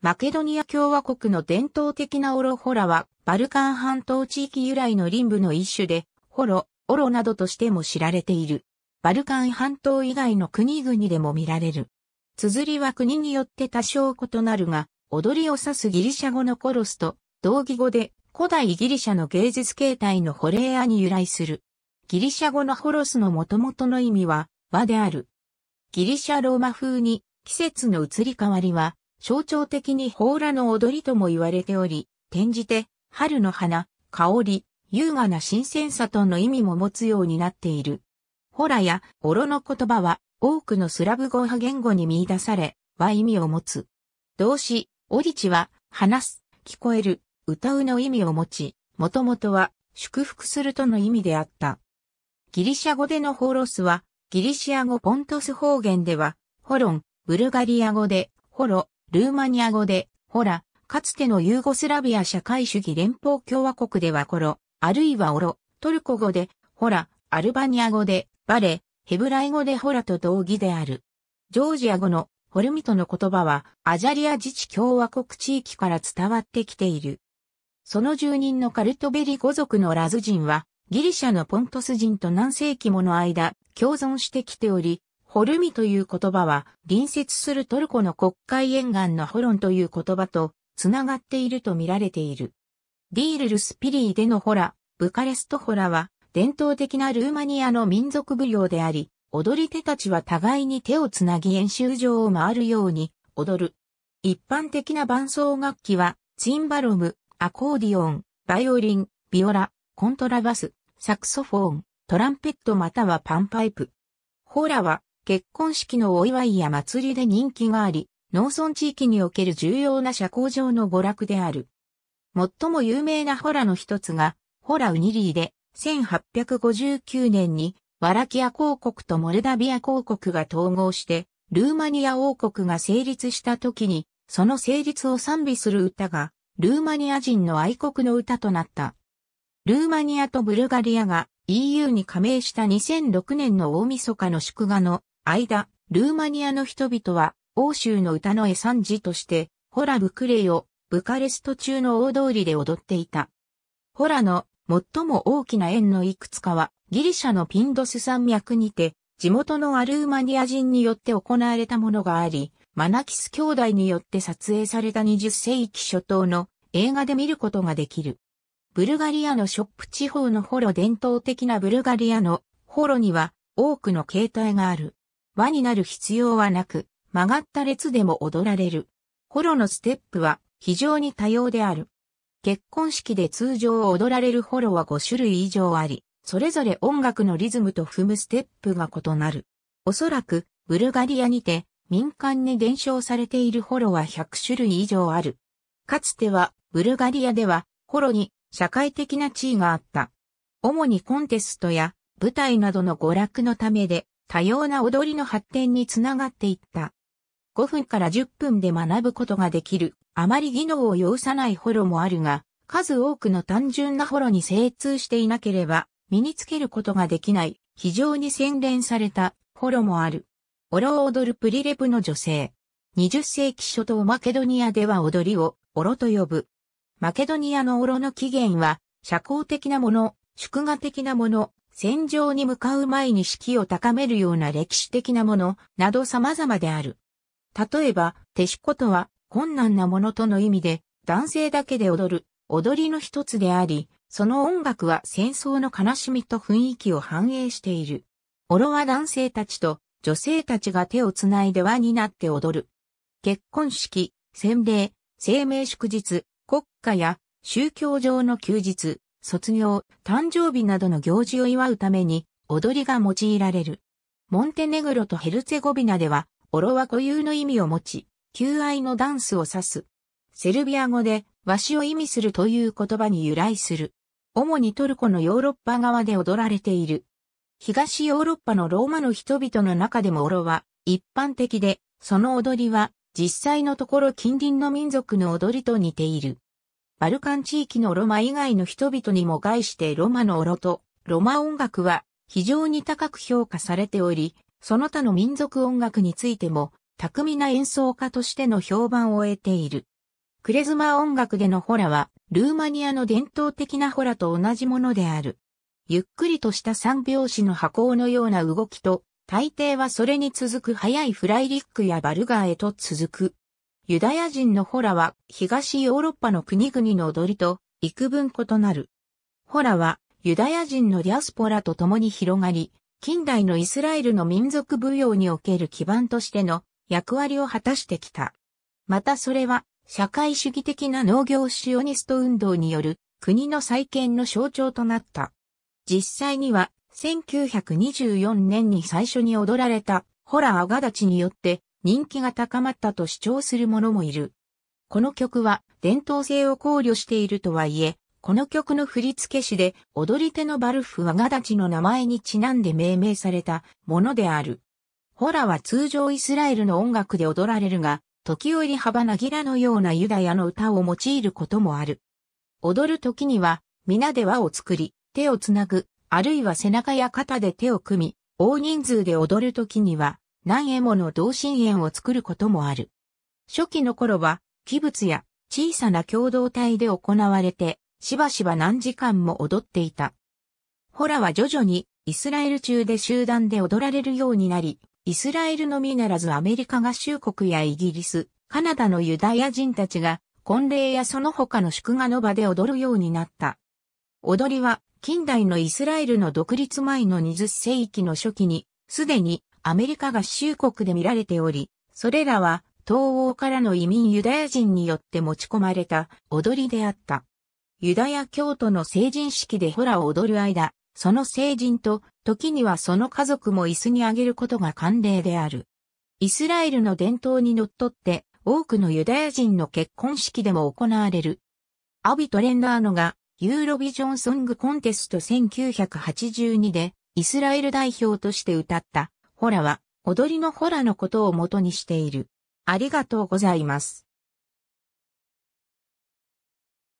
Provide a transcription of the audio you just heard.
マケドニア共和国の伝統的なオロホラは、バルカン半島地域由来の林部の一種で、ホロ、オロなどとしても知られている。バルカン半島以外の国々でも見られる。綴りは国によって多少異なるが、踊りを指すギリシャ語のコロスと、同義語で古代ギリシャの芸術形態のホレーアに由来する。ギリシャ語のホロスの元々の意味は、和である。ギリシャローマ風に季節の移り変わりは象徴的に宝羅の踊りとも言われており、転じて、春の花、香り、優雅な新鮮さとの意味も持つようになっている。ホラやオロの言葉は多くのスラブ語派言語に見出され、は意味を持つ。動詞、オリチは、話す、聞こえる、歌うの意味を持ち、もともとは、祝福するとの意味であった。ギリシャ語でのホロスは、ギリシア語ポントス方言では、ホロン、ブルガリア語で、ホロ、ルーマニア語で、ほら、かつてのユーゴスラビア社会主義連邦共和国ではコロ、あるいはオロ、トルコ語で、ほら、アルバニア語で、バレ、ヘブライ語でほらと同義である。ジョージア語のホルミトの言葉は、アジャリア自治共和国地域から伝わってきている。その住人のカルトベリ語族のラズ人は、ギリシャのポントス人と何世紀もの間、共存してきており、ホルミという言葉は、隣接するトルコの国会沿岸のホロンという言葉と、つながっていると見られている。ディールルスピリーでのホラ、ブカレストホラは、伝統的なルーマニアの民族舞踊であり、踊り手たちは互いに手をつなぎ演習場を回るように踊る。一般的な伴奏楽器は、チンバロム、アコーディオン、バイオリン、ビオラ、コントラバス、サクソフォーン、トランペットまたはパンパイプ。ホラは結婚式のお祝いや祭りで人気があり、農村地域における重要な社交上の娯楽である。最も有名なホラの一つが、ホラウニリーで、1859年に、ワラキア公国とモルダビア公国が統合して、ルーマニア王国が成立した時に、その成立を賛美する歌が、ルーマニア人の愛国の歌となった。ルーマニアとブルガリアが EU に加盟した2006年の大晦日の祝賀の間、ルーマニアの人々は、欧州の歌の絵産地として、ホラ・ブクレイを、ブカレスト中の大通りで踊っていた。ホラの最も大きな円のいくつかは、ギリシャのピンドス山脈にて、地元のアルーマニア人によって行われたものがあり、マナキス兄弟によって撮影された20世紀初頭の映画で見ることができる。ブルガリアのショップ地方のホロ伝統的なブルガリアのホロには多くの形態がある。輪になる必要はなく、曲がった列でも踊られる。ホロのステップは非常に多様である。結婚式で通常踊られるホロは5種類以上あり、それぞれ音楽のリズムと踏むステップが異なる。おそらく、ブルガリアにて民間に伝承されているホロは100種類以上ある。かつては、ブルガリアでは、ホロに社会的な地位があった。主にコンテストや舞台などの娯楽のためで多様な踊りの発展につながっていった。5分から10分で学ぶことができる、あまり技能を要さないホロもあるが、数多くの単純なホロに精通していなければ、身につけることができない、非常に洗練された、ホロもある。オロを踊るプリレブの女性。20世紀初頭マケドニアでは踊りを、オロと呼ぶ。マケドニアのオロの起源は、社交的なもの、祝賀的なもの、戦場に向かう前に士気を高めるような歴史的なものなど様々である。例えば、手仕事とは困難なものとの意味で、男性だけで踊る、踊りの一つであり、その音楽は戦争の悲しみと雰囲気を反映している。オロは男性たちと女性たちが手をつないで輪になって踊る。結婚式、洗礼、生命祝日、国家や宗教上の休日、卒業、誕生日などの行事を祝うために踊りが用いられる。モンテネグロとヘルツェゴビナでは、オロは固有の意味を持ち、求愛のダンスを指す。セルビア語で、わしを意味するという言葉に由来する。主にトルコのヨーロッパ側で踊られている。東ヨーロッパのローマの人々の中でもオロは一般的で、その踊りは実際のところ近隣の民族の踊りと似ている。バルカン地域のロマ以外の人々にも概してロマのオロとロマ音楽は非常に高く評価されており、その他の民族音楽についても巧みな演奏家としての評判を得ている。クレズマ音楽でのホラは、ルーマニアの伝統的なホラと同じものである。ゆっくりとした三拍子の波行のような動きと、大抵はそれに続く速いフライリックやバルガーへと続くユダヤ人のホラは東ヨーロッパの国々の踊りと幾分異なる。ホラはユダヤ人のディアスポラと共に広がり、近代のイスラエルの民族舞踊における基盤としての役割を果たしてきた。またそれは社会主義的な農業シオニスト運動による国の再建の象徴となった。実際には1924年に最初に踊られたホラアガダチによって人気が高まったと主張する者もいる。この曲は伝統性を考慮しているとはいえ、この曲の振付師で踊り手のバルフはガダチの名前にちなんで命名されたものである。ホラは通常イスラエルの音楽で踊られるが、時折幅なぎらのようなユダヤの歌を用いることもある。踊る時には、皆で輪を作り、手をつなぐ、あるいは背中や肩で手を組み、大人数で踊る時には、何右もの同心円を作ることもある。初期の頃は、器物や小さな共同体で行われて、しばしば何時間も踊っていた。ホラは徐々にイスラエル中で集団で踊られるようになり、イスラエルのみならずアメリカ合衆国やイギリス、カナダのユダヤ人たちが婚礼やその他の祝賀の場で踊るようになった。踊りは近代のイスラエルの独立前の20世紀の初期にすでにアメリカ合衆国で見られており、それらは東欧からの移民ユダヤ人によって持ち込まれた踊りであった。ユダヤ教徒の成人式でホラを踊る間、その成人と、時にはその家族も椅子にあげることが慣例である。イスラエルの伝統にのっとって、多くのユダヤ人の結婚式でも行われる。アビトレンダーノが、ユーロビジョンソングコンテスト1982で、イスラエル代表として歌った、ホラは、踊りのホラのことを元にしている。ありがとうございます。